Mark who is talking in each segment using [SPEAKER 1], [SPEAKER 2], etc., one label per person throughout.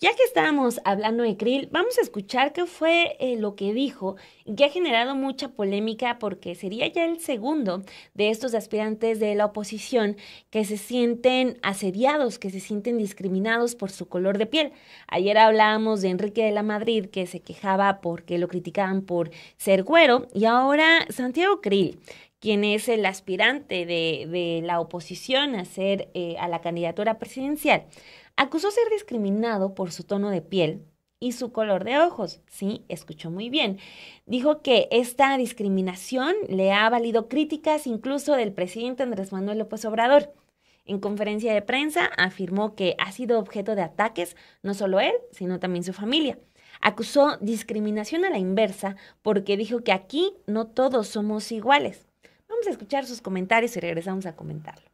[SPEAKER 1] Ya que estábamos hablando de Krill, vamos a escuchar qué fue eh, lo que dijo, que ha generado mucha polémica porque sería ya el segundo de estos aspirantes de la oposición que se sienten asediados, que se sienten discriminados por su color de piel. Ayer hablábamos de Enrique de la Madrid que se quejaba porque lo criticaban por ser güero y ahora Santiago Krill quien es el aspirante de, la oposición a ser eh, a la candidatura presidencial Acusó ser discriminado por su tono de piel y su color de ojos. Sí, escuchó muy bien. Dijo que esta discriminación le ha valido críticas incluso del presidente Andrés Manuel López Obrador. En conferencia de prensa afirmó que ha sido objeto de ataques no solo él, sino también su familia. Acusó discriminación a la inversa porque dijo que aquí no todos somos iguales. Vamos a escuchar sus comentarios y regresamos a comentarlo.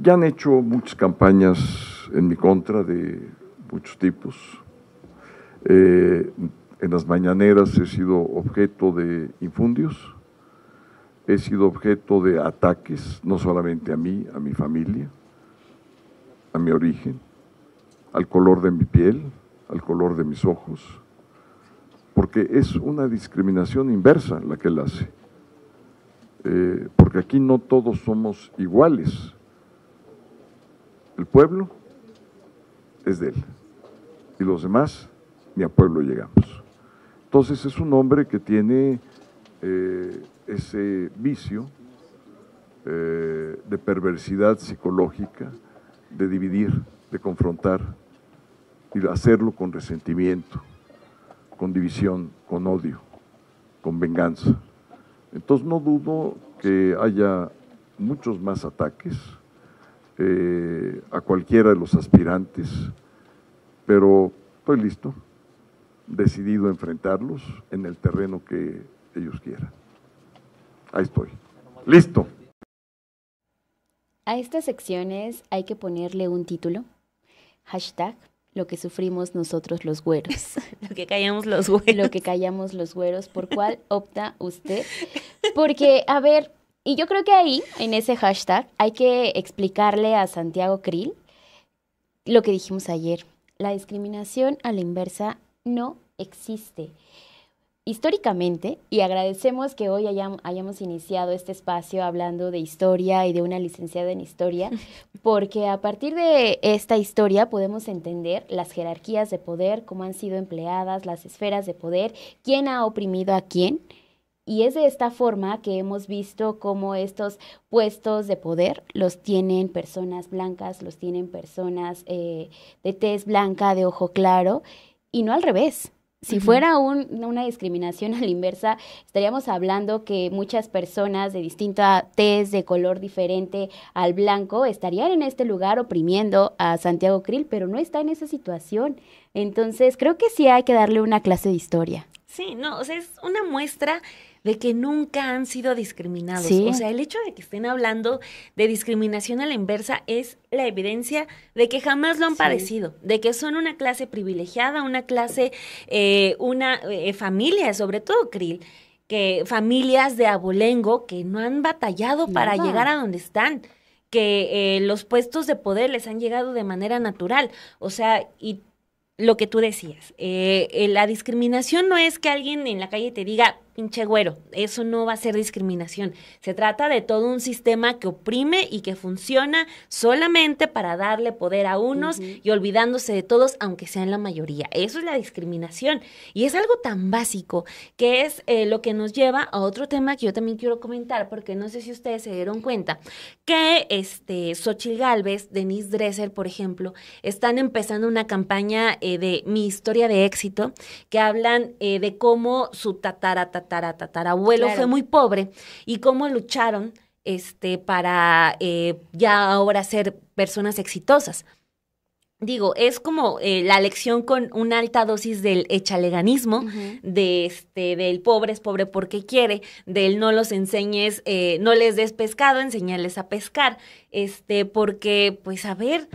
[SPEAKER 2] Ya han hecho muchas campañas en mi contra de muchos tipos. Eh, en las mañaneras he sido objeto de infundios, he sido objeto de ataques, no solamente a mí, a mi familia, a mi origen, al color de mi piel, al color de mis ojos, porque es una discriminación inversa la que él hace. Eh, porque aquí no todos somos iguales el pueblo es de él. Y los demás, ni a pueblo llegamos. Entonces es un hombre que tiene eh, ese vicio eh, de perversidad psicológica, de dividir, de confrontar y hacerlo con resentimiento, con división, con odio, con venganza. Entonces no dudo que haya muchos más ataques, eh, a cualquiera de los aspirantes, pero estoy listo, decidido a enfrentarlos en el terreno que ellos quieran. Ahí estoy. Listo.
[SPEAKER 3] A estas secciones hay que ponerle un título. Hashtag lo que sufrimos nosotros los güeros. lo que callamos los güeros. Lo que callamos los güeros. ¿Por cuál opta usted? Porque, a ver, y yo creo que ahí, en ese hashtag, hay que explicarle a Santiago Krill lo que dijimos ayer. La discriminación a la inversa no existe. Históricamente, y agradecemos que hoy hayamos, hayamos iniciado este espacio hablando de historia y de una licenciada en historia, porque a partir de esta historia podemos entender las jerarquías de poder, cómo han sido empleadas, las esferas de poder, quién ha oprimido a quién y es de esta forma que hemos visto cómo estos puestos de poder los tienen personas blancas, los tienen personas eh, de tez blanca, de ojo claro, y no al revés. Si fuera una discriminación a la inversa, estaríamos hablando que muchas personas de distinta tez, de color diferente al blanco, estarían en este lugar oprimiendo a Santiago Krill, pero no está en esa situación. Entonces, creo que sí hay que darle una clase de historia.
[SPEAKER 1] Sí, no, o sea, es una muestra de que nunca han sido discriminados. O sea, el hecho de que estén hablando de discriminación a la inversa es la evidencia de que jamás lo han parecido, padecido, de que son una clase privilegiada, una clase, eh, una eh, familia, sobre todo Krill, que familias de abolengo que no han batallado para llegar a donde están que eh, los puestos de poder les han llegado de manera natural. O sea, y lo que tú decías, la discriminación no es que alguien en la calle te diga, pinche güero. Eso no va a ser discriminación. Se trata de todo un sistema que oprime y que funciona solamente para darle poder a unos y olvidándose de todos, aunque sean la mayoría. Eso es la discriminación. Y es algo tan básico que es eh, lo que nos lleva a otro tema que yo también quiero comentar, porque no sé si ustedes se dieron cuenta que este, Xochitl Galvez, Denise Dresser, por ejemplo, están empezando una campaña eh, de Mi historia de éxito, que hablan eh, de cómo su tatara tataratatarabuelo fue muy pobre y cómo lucharon este, para eh, ya ahora ser personas exitosas. Digo, es como eh, la lección con una alta dosis del echaleganismo, de este, del pobre es pobre porque quiere, del no los enseñes, eh, no les des pescado, enseñarles a pescar, este, porque, pues, a ver,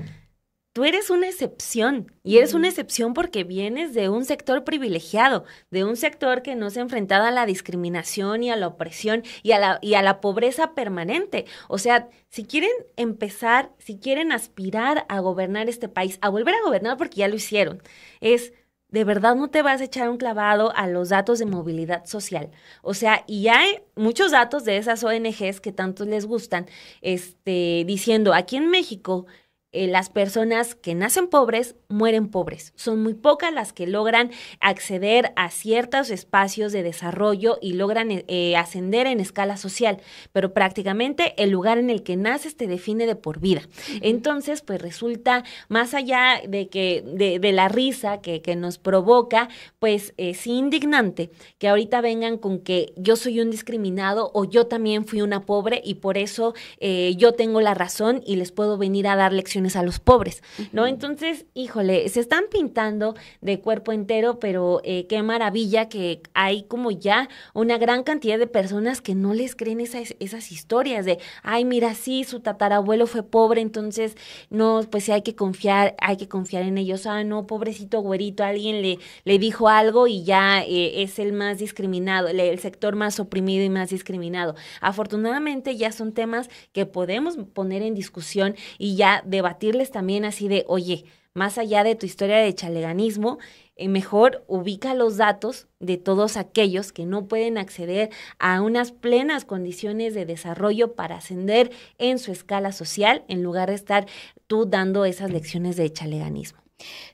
[SPEAKER 1] tú eres una excepción y eres una excepción porque vienes de un sector privilegiado, de un sector que no se ha enfrentado a la discriminación y a la opresión y a la, y a la pobreza permanente. O sea, si quieren empezar, si quieren aspirar a gobernar este país, a volver a gobernar porque ya lo hicieron, es de verdad no te vas a echar un clavado a los datos de movilidad social. O sea, y hay muchos datos de esas ONGs que tanto les gustan, este, diciendo, aquí en México eh, las personas que nacen pobres mueren pobres. Son muy pocas las que logran acceder a ciertos espacios de desarrollo y logran eh, eh, ascender en escala social, pero prácticamente el lugar en el que naces te define de por vida. Entonces, pues resulta, más allá de que de, la risa que, nos provoca, pues es indignante que ahorita vengan con que yo soy un discriminado o yo también fui una pobre y por eso yo tengo la razón y les puedo venir a dar lecciones a los pobres, ¿no? Entonces, híjole, se están pintando de cuerpo entero, pero eh, qué maravilla que hay como ya una gran cantidad de personas que no les creen esas, historias de, ay, mira, sí, su tatarabuelo fue pobre, entonces, no, pues sí, hay que confiar, hay que confiar en ellos, ah, no, pobrecito güerito, alguien le, le dijo algo y ya eh, es el más discriminado, el, el sector más oprimido y más discriminado. Afortunadamente ya son temas que podemos poner en discusión y ya debatir compartirles también así de, oye, más allá de tu historia de chaleganismo, eh, mejor ubica los datos de todos aquellos que no pueden acceder a unas plenas condiciones de desarrollo para ascender en su escala social, en lugar de
[SPEAKER 3] estar tú dando esas lecciones de chaleganismo.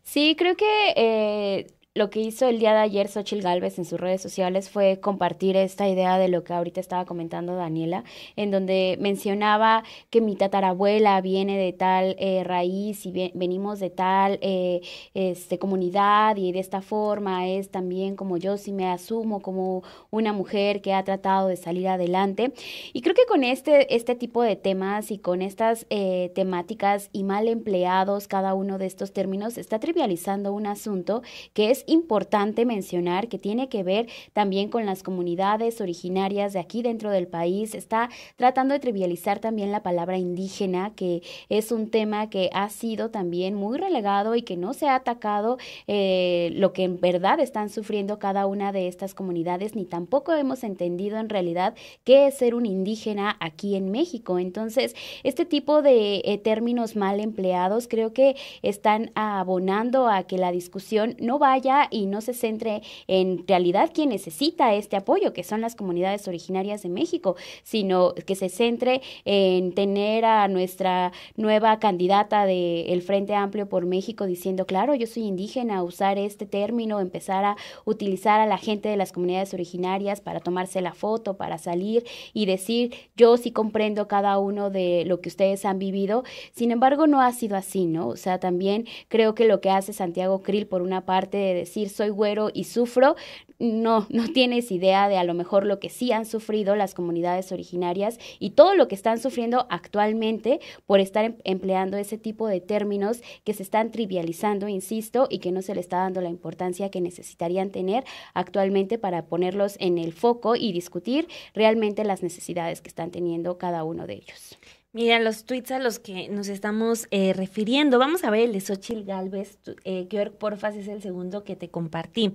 [SPEAKER 3] Sí, creo que eh, lo que hizo el día de ayer Xochil Gálvez en sus redes sociales fue compartir esta idea de lo que ahorita estaba comentando Daniela, en donde mencionaba que mi tatarabuela viene de tal eh, raíz y venimos de tal eh, este, comunidad y de esta forma es también como yo si me asumo como una mujer que ha tratado de salir adelante. Y creo que con este, este tipo de temas y con estas eh, temáticas y mal empleados cada uno de estos términos, está trivializando un asunto que es importante mencionar que tiene que ver también con las comunidades originarias de aquí dentro del país. Está tratando de trivializar también la palabra indígena, que es un tema que ha sido también muy relegado y que no se ha atacado eh, lo que en verdad están sufriendo cada una de estas comunidades, ni tampoco hemos entendido en realidad qué es ser un indígena aquí en México. Entonces, este tipo de eh, términos mal empleados creo que están abonando a que la discusión no vaya y no se centre en realidad quien necesita este apoyo, que son las comunidades originarias de México, sino que se centre en tener a nuestra nueva candidata del Frente Amplio por México diciendo, claro, yo soy indígena, usar este término, empezar a utilizar a la gente de las comunidades originarias para tomarse la foto, para salir y decir, yo sí comprendo cada uno de lo que ustedes han vivido. Sin embargo, no ha sido así, ¿no? O sea, también creo que lo que hace Santiago Krill por una parte de decir soy güero y sufro, no, no tienes idea de a lo mejor lo que sí han sufrido las comunidades originarias y todo lo que están sufriendo actualmente por estar em, empleando ese tipo de términos que se están trivializando, insisto, y que no se le está dando la importancia que necesitarían tener actualmente para ponerlos en el foco y discutir realmente las necesidades que están teniendo cada uno de ellos.
[SPEAKER 1] Mira, los tweets a los que nos estamos eh, refiriendo. Vamos a ver el de Xochil Galvez, eh, que porfas es el segundo que te compartí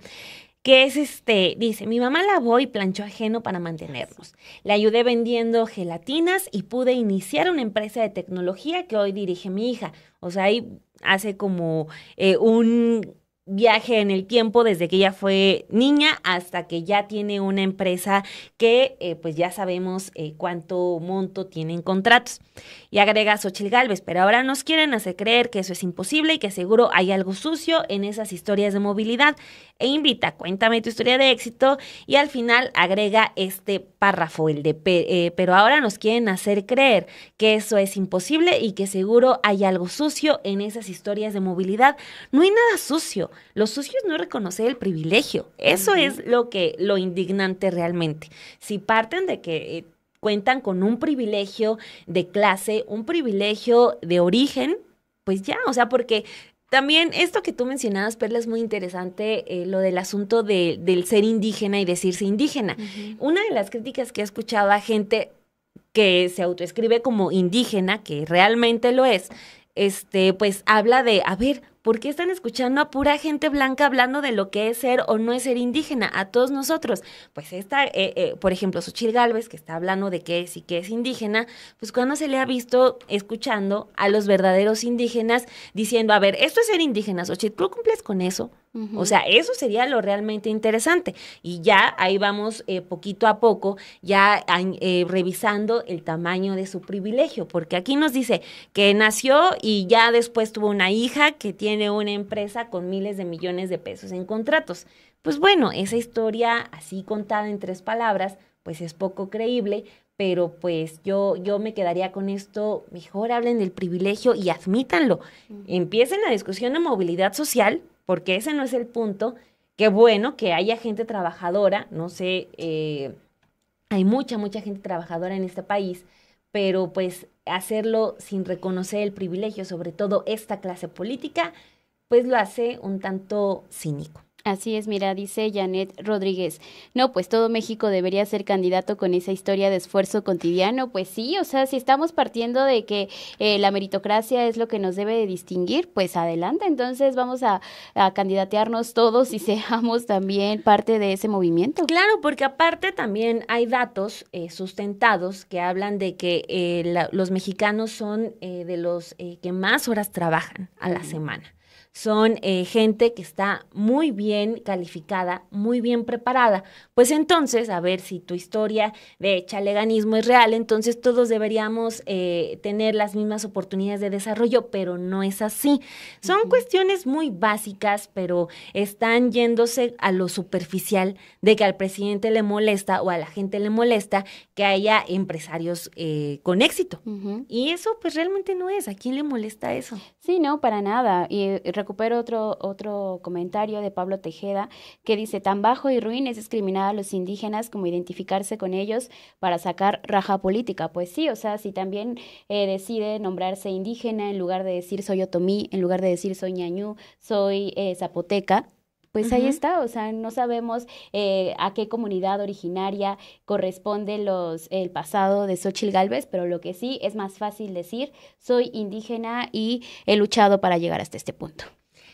[SPEAKER 1] que es este, dice, mi mamá lavó y planchó ajeno para mantenernos. Le ayudé vendiendo gelatinas y pude iniciar una empresa de tecnología que hoy dirige mi hija. O sea, ahí hace como eh, un viaje en el tiempo desde que ella fue niña hasta que ya tiene una empresa que eh, pues ya sabemos eh, cuánto monto tienen contratos. Y agrega Xochil Galvez, pero ahora nos quieren hacer creer que eso es imposible y que seguro hay algo sucio en esas historias de movilidad. E invita, cuéntame tu historia de éxito y al final agrega este párrafo, el de, eh, pero ahora nos quieren hacer creer que eso es imposible y que seguro hay algo sucio en esas historias de movilidad. No hay nada sucio. Los sucios no reconocen el privilegio. Eso es lo que lo indignante realmente. Si parten de que eh, cuentan con un privilegio de clase, un privilegio de origen, pues ya, o sea, porque también esto que tú mencionabas, Perla, es muy interesante, eh, lo del asunto de, del ser indígena y decirse indígena. Una de las críticas que he escuchado a gente que se autoescribe como indígena, que realmente lo es, este, pues habla de, a ver, ¿por qué están escuchando a pura gente blanca hablando de lo que es ser o no es ser indígena? A todos nosotros. Pues esta, eh, eh, por ejemplo, Suchil Gálvez, que está hablando de qué es y qué es indígena, pues cuando se le ha visto escuchando a los verdaderos indígenas diciendo, a ver, esto es ser indígena, Xochitl, ¿tú cumples con eso? O sea, eso sería lo realmente interesante. Y ya ahí vamos eh, poquito a poco, ya eh, revisando el tamaño de su privilegio, porque aquí nos dice que nació y ya después tuvo una hija que tiene una empresa con miles de millones de pesos en contratos. Pues bueno, esa historia así contada en tres palabras, pues es poco creíble, pero pues yo, yo me quedaría con esto, mejor hablen del privilegio y admítanlo. Empiecen la discusión de movilidad social porque ese no es el punto. Qué bueno que haya gente trabajadora, no sé, eh, hay mucha, mucha gente trabajadora en este país, pero pues hacerlo sin reconocer el
[SPEAKER 3] privilegio, sobre todo esta clase política, pues lo hace un tanto cínico. Así es, mira, dice Janet Rodríguez. No, pues todo México debería ser candidato con esa historia de esfuerzo cotidiano. Pues sí, o sea, si estamos partiendo de que eh, la meritocracia es lo que nos debe de distinguir, pues adelante. Entonces vamos a, candidatearnos todos y seamos también parte de ese movimiento.
[SPEAKER 1] Claro, porque aparte también hay datos eh, sustentados que hablan de que eh, los mexicanos son de los que más horas trabajan a la semana son eh, gente que está muy bien calificada, muy bien preparada. Pues entonces, a ver si tu historia de chaleganismo es real, entonces todos deberíamos eh, tener las mismas oportunidades de desarrollo, pero no es así. Son cuestiones muy básicas, pero están yéndose a lo superficial de que al presidente le molesta o a la gente le molesta que haya empresarios eh, con éxito. Y eso pues realmente no es. ¿A quién le molesta eso?
[SPEAKER 3] Sí, no, para nada. Y recupero otro, otro comentario de Pablo Tejeda que dice, tan bajo y ruin es discriminar a los indígenas como identificarse con ellos para sacar raja política. Pues sí, o sea, si también eh, decide nombrarse indígena en lugar de decir soy otomí, en lugar de decir soy ñañú, soy eh, zapoteca, pues ahí está, o sea, no sabemos eh, a qué comunidad originaria corresponde el pasado de Xochitl Galvez, pero lo que sí es más fácil decir, soy indígena y he luchado para llegar hasta este punto.